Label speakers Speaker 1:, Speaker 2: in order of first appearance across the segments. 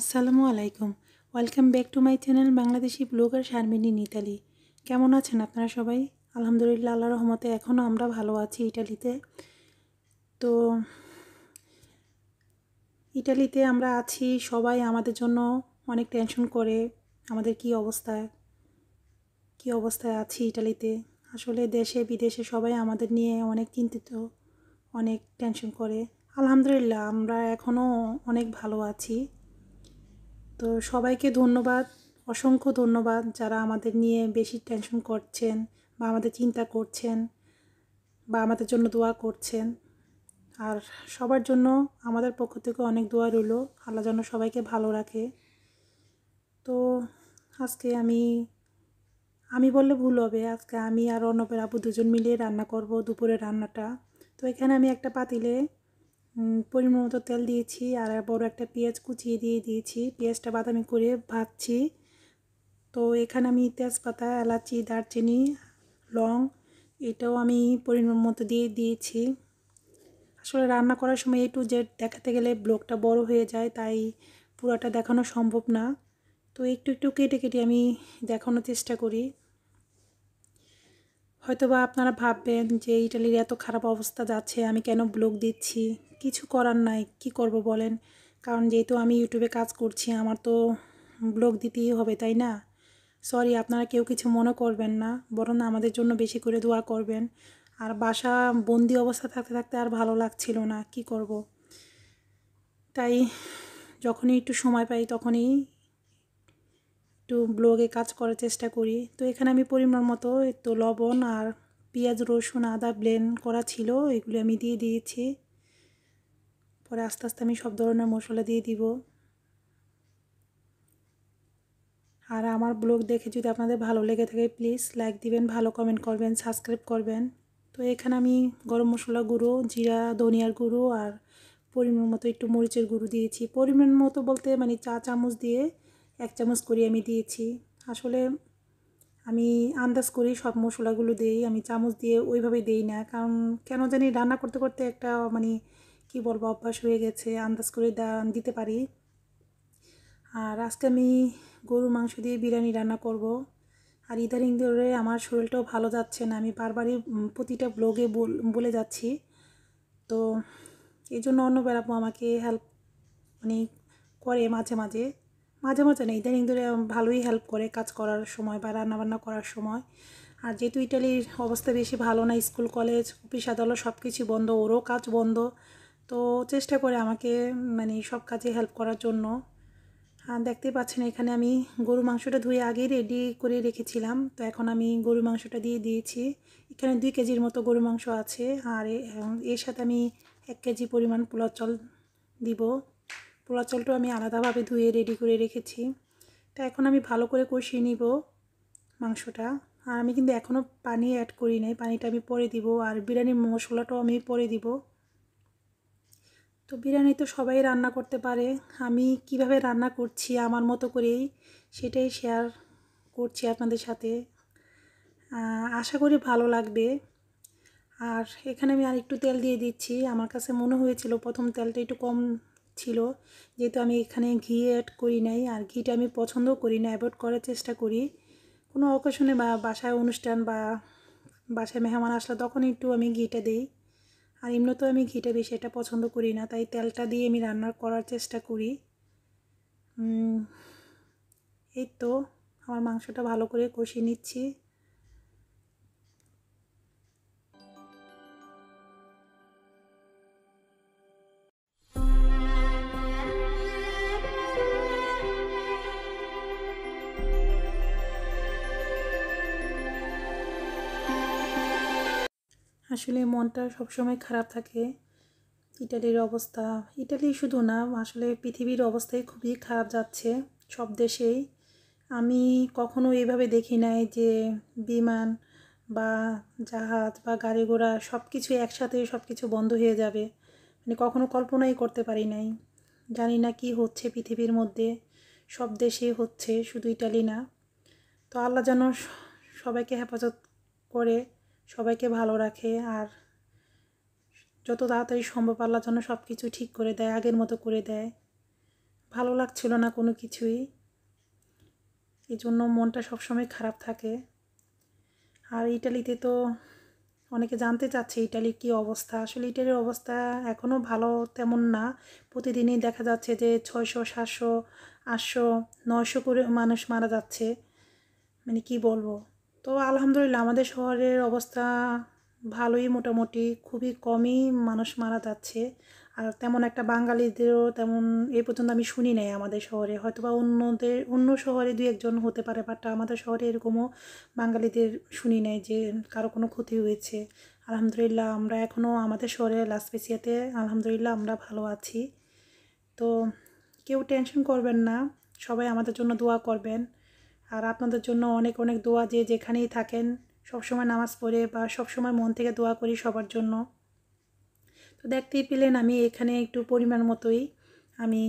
Speaker 1: আসসালামু আলাইকুম welcome back to my channel Bangladeshi blogger শারমিনী নিতালি কেমন আছেন আপনারা সবাই আলহামদুলিল্লাহ আল্লাহ রহমতে এখনও আমরা ভালো আছি ইটালিতে তো ইটালিতে আমরা আছি সবাই আমাদের জন্য অনেক টেনশন করে আমাদের কি অবস্থায় কি অবস্থায় আছি ইটালিতে আসলে দেশে বিদেশে সবাই আমাদের নিয়ে অনেক চিন্তিত অনেক টেনশন করে আলহামদুলিল্লাহ আমরা এখনও অনেক ভালো আছি তো সবাইকে ধন্যবাদ অসংখ্য ধন্যবাদ যারা আমাদের নিয়ে বেশি টেনশন করছেন বা আমাদের চিন্তা করছেন বা আমাদের জন্য দোয়া করছেন আর সবার জন্য আমাদের পক্ষ থেকে অনেক দোয়া রইল আল্লাহ যেন সবাইকে ভালো রাখে তো আজকে আমি আমি বললে ভুল হবে আজকে আমি আর অর্ণবের আবু দুজন মিলিয়ে রান্না করব দুপুরে রান্নাটা তো এখানে আমি একটা পাতিলে পরিমাণ মতো তেল দিয়েছি আর বড় একটা পেঁয়াজ কুচিয়ে দিয়ে দিয়েছি পেঁয়াজটা বাদামি করে ভাজছি তো এখানে আমি তেজপাতা এলাচি দারচিনি লং এটাও আমি পরিমাণ মতো দিয়ে দিয়েছি আসলে রান্না করার সময় একটু যে দেখাতে গেলে ব্লকটা বড় হয়ে যায় তাই পুরাটা দেখানো সম্ভব না তো একটু একটু কেটে কেটে আমি দেখানোর চেষ্টা করি হয়তোবা আপনারা ভাববেন যে ইটালির এত খারাপ অবস্থা যাচ্ছে আমি কেন ব্লগ দিচ্ছি কিছু করার নাই কি করব বলেন কারণ যেহেতু আমি ইউটিউবে কাজ করছি আমার তো ব্লগ দিতেই হবে তাই না সরি আপনারা কেউ কিছু মনে করবেন না বরং আমাদের জন্য বেশি করে দোয়া করবেন আর বাসা বন্দি অবস্থা থাকতে থাকতে আর ভালো লাগছিল না কি করব। তাই যখনই একটু সময় পাই তখনই একটু ব্লগে কাজ করার চেষ্টা করি তো এখানে আমি পরিমাণ মতো তো লবণ আর পেঁয়াজ রসুন আদা ব্লেন্ড করা ছিল এগুলো আমি দিয়ে দিয়েছি পরে আস্তে আস্তে আমি সব ধরনের মশলা দিয়ে দিব আর আমার ব্লগ দেখে যদি আপনাদের ভালো লেগে থাকে প্লিজ লাইক দিবেন ভালো কমেন্ট করবেন সাবস্ক্রাইব করবেন তো এখানে আমি গরম মশলা গুঁড়ো জিরা ধনিয়ার গুঁড়ো আর পরিমাণ মতো একটু মরিচের গুঁড়ো দিয়েছি পরিমাণ মতো বলতে মানে চা চামচ দিয়ে এক চামচ করে আমি দিয়েছি আসলে আমি আন্দাজ করি সব মশলাগুলো দিই আমি চামচ দিয়ে ওইভাবে দিই না কারণ কেন জানি রান্না করতে করতে একটা মানে কি বলবো অভ্যাস হয়ে গেছে আন্দাজ করে দিতে পারি আর আজকে আমি গরুর মাংস দিয়ে বিরিয়ানি রান্না করব আর ইদানিং ধরে আমার শরীরটাও ভালো যাচ্ছে না আমি বারবারই প্রতিটা ব্লগে বলে যাচ্ছি তো এই জন্য অন্য আপু আমাকে হেল্প মানে করে মাঝে মাঝে মাঝে মাঝে না ইদানিং ধরে ভালোই হেল্প করে কাজ করার সময় বা রান্নাবান্না করার সময় আর যেহেতু ইটালির অবস্থা বেশি ভালো না স্কুল কলেজ অফিস আদালত সব কিছু বন্ধ ওরও কাজ বন্ধ তো চেষ্টা করে আমাকে মানে সব কাজে হেল্প করার জন্য হ্যাঁ দেখতে পাচ্ছেন এখানে আমি গরু মাংসটা ধুয়ে আগেই রেডি করে রেখেছিলাম তো এখন আমি গরু মাংসটা দিয়ে দিয়েছি এখানে দুই কেজির মতো গরু মাংস আছে আর এর সাথে আমি এক কেজি পরিমাণ পোলাচল চল দিব পোলাচলটাও আমি আলাদাভাবে ধুয়ে রেডি করে রেখেছি তো এখন আমি ভালো করে কষিয়ে নিব মাংসটা আর আমি কিন্তু এখনও পানি অ্যাড করি নাই পানিটা আমি পরে দিব আর বিরিয়ানির মশলাটাও আমি পরে দিব তো বিরিয়ানি তো সবাই রান্না করতে পারে আমি কিভাবে রান্না করছি আমার মতো করেই সেটাই শেয়ার করছি আপনাদের সাথে আশা করি ভালো লাগবে আর এখানে আমি আর একটু তেল দিয়ে দিচ্ছি আমার কাছে মনে হয়েছিল প্রথম তেলটা একটু কম ছিল যেহেতু আমি এখানে ঘি অ্যাড করি নাই আর ঘিটা আমি পছন্দও করি না অ্যাভয়েড করার চেষ্টা করি কোনো অকেশনে বা বাসায় অনুষ্ঠান বা বাসায় মেহমান আসলে তখন একটু আমি ঘিটা দিই আর এমনিতে আমি ঘিটা বেশি এটা পছন্দ করি না তাই তেলটা দিয়ে আমি রান্না করার চেষ্টা করি এই তো আমার মাংসটা ভালো করে কষিয়ে নিচ্ছি আসলে মনটা সবসময় খারাপ থাকে ইটালির অবস্থা ইটালি শুধু না আসলে পৃথিবীর অবস্থাই খুবই খারাপ যাচ্ছে সব দেশেই আমি কখনো এইভাবে দেখি নাই যে বিমান বা জাহাজ বা গাড়ি ঘোড়া সব কিছু একসাথে সব কিছু বন্ধ হয়ে যাবে মানে কখনো কল্পনাই করতে পারি নাই জানি না কি হচ্ছে পৃথিবীর মধ্যে সব দেশে হচ্ছে শুধু ইটালি না তো আল্লাহ যেন সবাইকে হেফাজত করে সবাইকে ভালো রাখে আর যত তাড়াতাড়ি সম্ভব আল্লাহ যেন সব কিছু ঠিক করে দেয় আগের মতো করে দেয় ভালো লাগছিল না কোনো কিছুই এই জন্য মনটা সবসময় খারাপ থাকে আর ইটালিতে তো অনেকে জানতে চাচ্ছে ইটালির কী অবস্থা আসলে ইটালির অবস্থা এখনও ভালো তেমন না প্রতিদিনই দেখা যাচ্ছে যে ছয়শো সাতশো আটশো নয়শো করে মানুষ মারা যাচ্ছে মানে কি বলবো তো আলহামদুলিল্লাহ আমাদের শহরের অবস্থা ভালোই মোটামুটি খুবই কমই মানুষ মারা যাচ্ছে আর তেমন একটা বাঙালিদেরও তেমন এই পর্যন্ত আমি শুনি নাই আমাদের শহরে হয়তো বা অন্যদের অন্য শহরে দু একজন হতে পারে বাট আমাদের শহরে এরকমও বাঙালিদের শুনি নাই যে কারো কোনো ক্ষতি হয়েছে আলহামদুলিল্লাহ আমরা এখনও আমাদের শহরে লাসপেসিয়াতে আলহামদুলিল্লাহ আমরা ভালো আছি তো কেউ টেনশন করবেন না সবাই আমাদের জন্য দোয়া করবেন আর আপনাদের জন্য অনেক অনেক দোয়া যে যেখানেই থাকেন সবসময় নামাজ পড়ে বা সবসময় মন থেকে দোয়া করি সবার জন্য তো দেখতেই পেলেন আমি এখানে একটু পরিমাণ মতোই আমি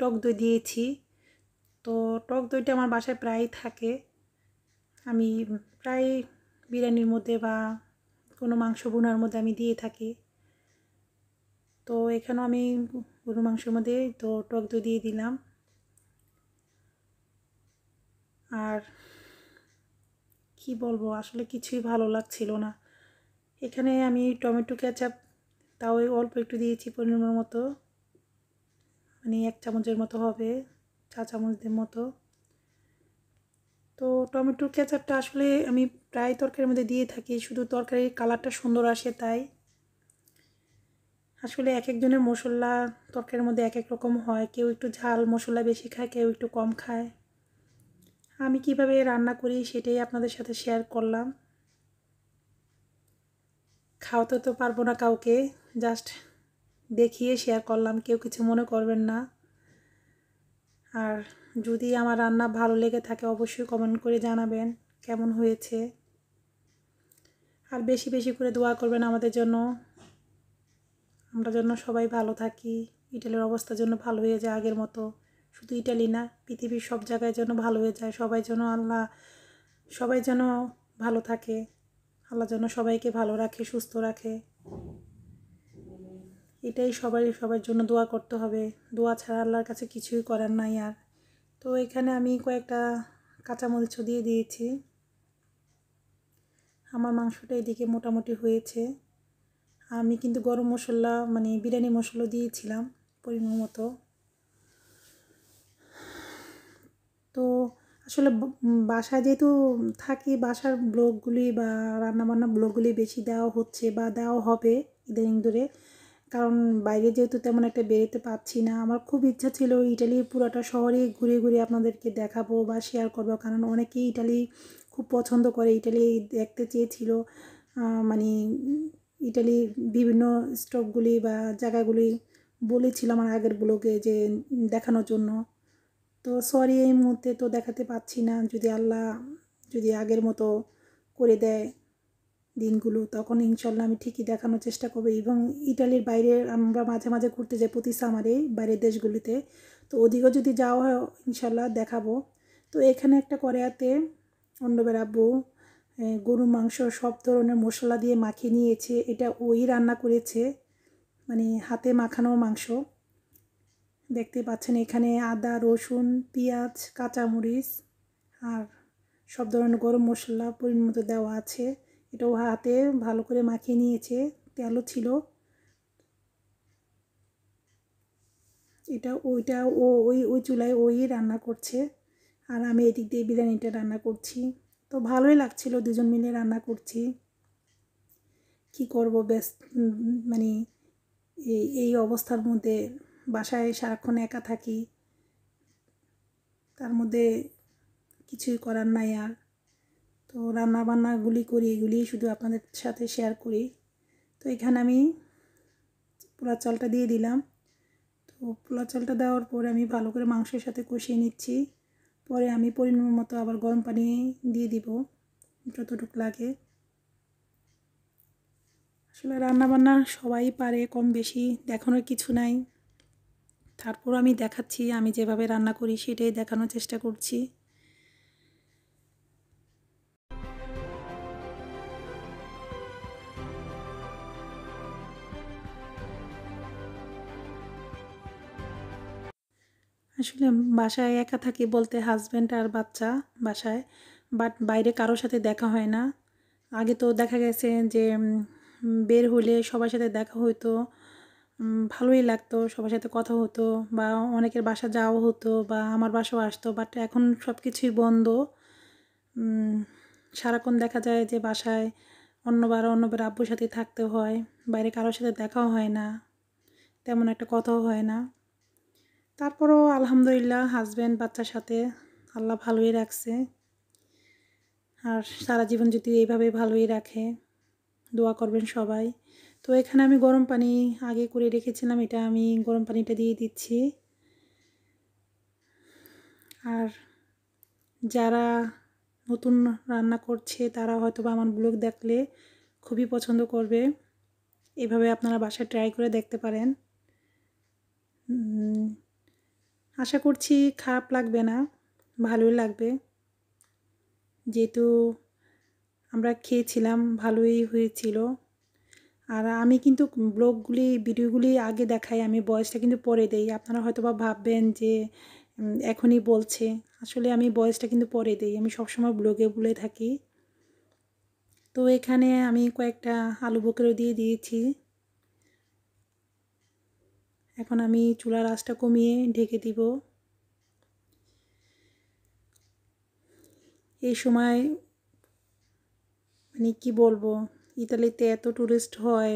Speaker 1: টক দই দিয়েছি তো টক দইটা আমার বাসায় প্রায় থাকে আমি প্রায় বিরিয়ানির মধ্যে বা কোনো মাংস বোনার মধ্যে আমি দিয়ে থাকি তো এখানেও আমি গরু মাংসের মধ্যে তো টক দই দিয়ে দিলাম আর কি বলবো আসলে কিছুই ভালো লাগছিল না এখানে আমি টমেটো ক্যাচাপ তাও অল্প একটু দিয়েছি পনেরো মতো মানে এক চামচের মতো হবে চা চামচদের মতো তো টমেটোর ক্যাচাপটা আসলে আমি প্রায় তরকারির মধ্যে দিয়ে থাকি শুধু তরকারির কালারটা সুন্দর আসে তাই আসলে এক একজনের মশলা তরকারির মধ্যে এক এক রকম হয় কেউ একটু ঝাল মশলা বেশি খায় কেউ একটু কম খায় আমি কিভাবে রান্না করি সেটাই আপনাদের সাথে শেয়ার করলাম খাওয়াতে তো পারবো না কাউকে জাস্ট দেখিয়ে শেয়ার করলাম কেউ কিছু মনে করবেন না আর যদি আমার রান্না ভালো লেগে থাকে অবশ্যই কমেন্ট করে জানাবেন কেমন হয়েছে আর বেশি বেশি করে দোয়া করবেন আমাদের জন্য আমরা জন্য সবাই ভালো থাকি ইটালের অবস্থার জন্য ভালো হয়ে যায় আগের মতো শুধু ইটালি না পৃথিবীর সব জায়গায় যেন ভালো হয়ে যায় সবাই যেন আল্লাহ সবাই যেন ভালো থাকে আল্লাহ যেন সবাইকে ভালো রাখে সুস্থ রাখে এটাই সবাই সবার জন্য দোয়া করতে হবে দোয়া ছাড়া আল্লাহর কাছে কিছুই করার নাই আর তো এখানে আমি কয়েকটা কাঁচামরিচও দিয়ে দিয়েছি আমার মাংসটা এদিকে মোটামুটি হয়েছে আমি কিন্তু গরম মশলা মানে বিরিয়ানি মশলা দিয়েছিলাম পরিমাণ মতো তো আসলে বাসায় যেহেতু থাকি বাসার ব্লগগুলি বা রান্নাবান্না ব্লগগুলি বেশি দেওয়া হচ্ছে বা দেওয়া হবে ইদানিং ধরে কারণ বাইরে যেহেতু তেমন একটা বেরোতে পারছি না আমার খুব ইচ্ছা ছিল ইটালির পুরোটা শহরে ঘুরে ঘুরে আপনাদেরকে দেখাবো বা শেয়ার করবো কারণ অনেকেই ইটালি খুব পছন্দ করে ইটালি দেখতে চেয়েছিল মানে ইটালির বিভিন্ন স্টপগুলি বা জায়গাগুলি বলেছিলাম আমার আগের ব্লগে যে দেখানোর জন্য তো সরি এই মুহূর্তে তো দেখাতে পাচ্ছি না যদি আল্লাহ যদি আগের মতো করে দেয় দিনগুলো তখন ইনশাল্লাহ আমি ঠিকই দেখানোর চেষ্টা করবো এবং ইটালির বাইরে আমরা মাঝে মাঝে ঘুরতে যাই প্রতি সামারে বাইরের দেশগুলিতে তো ওদিকেও যদি যাওয়া হয় ইনশাল্লাহ দেখাবো তো এখানে একটা করেয়াতে অন্যবের আব্বু গরুর মাংস সব ধরনের মশলা দিয়ে মাখিয়ে নিয়েছে এটা ওই রান্না করেছে মানে হাতে মাখানো মাংস দেখতে পাচ্ছেন এখানে আদা রসুন পেঁয়াজ কাঁচামরিচ আর সব ধরনের গরম মশলা পরিণত দেওয়া আছে এটাও হাতে ভালো করে মাখিয়ে নিয়েছে তেলও ছিল এটা ওইটা ও ওই ওই চুলায় ওই রান্না করছে আর আমি এদিক দিয়ে বিরিয়ানিটা রান্না করছি তো ভালোই লাগছিল দুজন মিলে রান্না করছি কি করব ব্যস্ত মানে এই এই অবস্থার মধ্যে বাসায় সারাক্ষণ একা থাকি তার মধ্যে কিছুই করার নাই আর তো রান্নাবান্নাগুলি করি এগুলি শুধু আপনাদের সাথে শেয়ার করি তো এখানে আমি পোলা চালটা দিয়ে দিলাম তো পোলা চালটা দেওয়ার পরে আমি ভালো করে মাংসের সাথে কষিয়ে নিচ্ছি পরে আমি পরিমাণ মতো আবার গরম পানি দিয়ে দিব যতটুকু লাগে আসলে রান্নাবান্না সবাই পারে কম বেশি দেখানোর কিছু নাই তারপর আমি দেখাচ্ছি আমি যেভাবে রান্না করি সেটাই দেখানোর চেষ্টা করছি আসলে বাসায় একা থাকি বলতে হাজব্যান্ড আর বাচ্চা বাসায় বাট বাইরে কারোর সাথে দেখা হয় না আগে তো দেখা গেছে যে বের হলে সবার সাথে দেখা হইতো ভালোই লাগতো সবার সাথে কথা হতো বা অনেকের বাসা যাওয়া হতো বা আমার বাসাও আসতো বাট এখন সব কিছুই বন্ধ সারাক্ষণ দেখা যায় যে বাসায় অন্যবার অন্যবার আব্বুর সাথে থাকতে হয় বাইরে কারোর সাথে দেখাও হয় না তেমন একটা কথাও হয় না তারপরও আলহামদুলিল্লাহ হাজব্যান্ড বাচ্চার সাথে আল্লাহ ভালোই রাখছে আর সারা জীবন যদি এইভাবে ভালোই রাখে দোয়া করবেন সবাই তো এখানে আমি গরম পানি আগে করে রেখেছিলাম এটা আমি গরম পানিটা দিয়ে দিচ্ছি আর যারা নতুন রান্না করছে তারা হয়তো বা আমার ব্লগ দেখলে খুবই পছন্দ করবে এভাবে আপনারা বাসায় ট্রাই করে দেখতে পারেন আশা করছি খারাপ লাগবে না ভালোই লাগবে যেহেতু আমরা খেয়েছিলাম ভালোই হয়েছিল আর আমি কিন্তু ব্লগগুলি ভিডিওগুলি আগে দেখাই আমি বয়সটা কিন্তু পরে দেই আপনারা হয়তো বা ভাববেন যে এখনই বলছে আসলে আমি বয়সটা কিন্তু পরে দেই আমি সবসময় ব্লগে বলে থাকি তো এখানে আমি কয়েকটা আলু বকেরও দিয়ে দিয়েছি এখন আমি চুলার আঁচটা কমিয়ে ঢেকে দিব এই সময় মানে কি বলবো ইতালিতে এত ট্যুরিস্ট হয়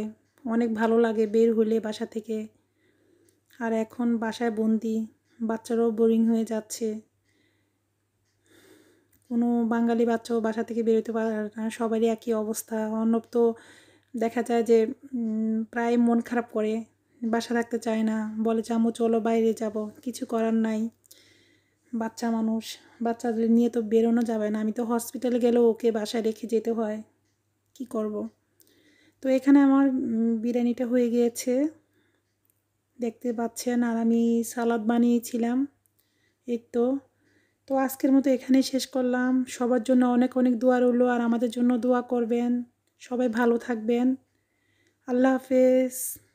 Speaker 1: অনেক ভালো লাগে বের হলে বাসা থেকে আর এখন বাসায় বন্দি বাচ্চারাও বোরিং হয়ে যাচ্ছে কোনো বাঙালি বাচ্চাও বাসা থেকে বেরোতে পারে না সবারই একই অবস্থা অন্য তো দেখা যায় যে প্রায় মন খারাপ করে বাসা থাকতে চায় না বলে যে আমু চলো বাইরে যাব কিছু করার নাই বাচ্চা মানুষ বাচ্চাদের নিয়ে তো বেরোনো যাবে না আমি তো হসপিটালে গেলেও ওকে বাসায় রেখে যেতে হয় কি করব। তো এখানে আমার বিরিয়ানিটা হয়ে গিয়েছে দেখতে পাচ্ছেন আর আমি সালাদ বানিয়েছিলাম এই তো তো আজকের মতো এখানেই শেষ করলাম সবার জন্য অনেক অনেক দোয়া রইল আর আমাদের জন্য দোয়া করবেন সবাই ভালো থাকবেন আল্লাহ হাফেজ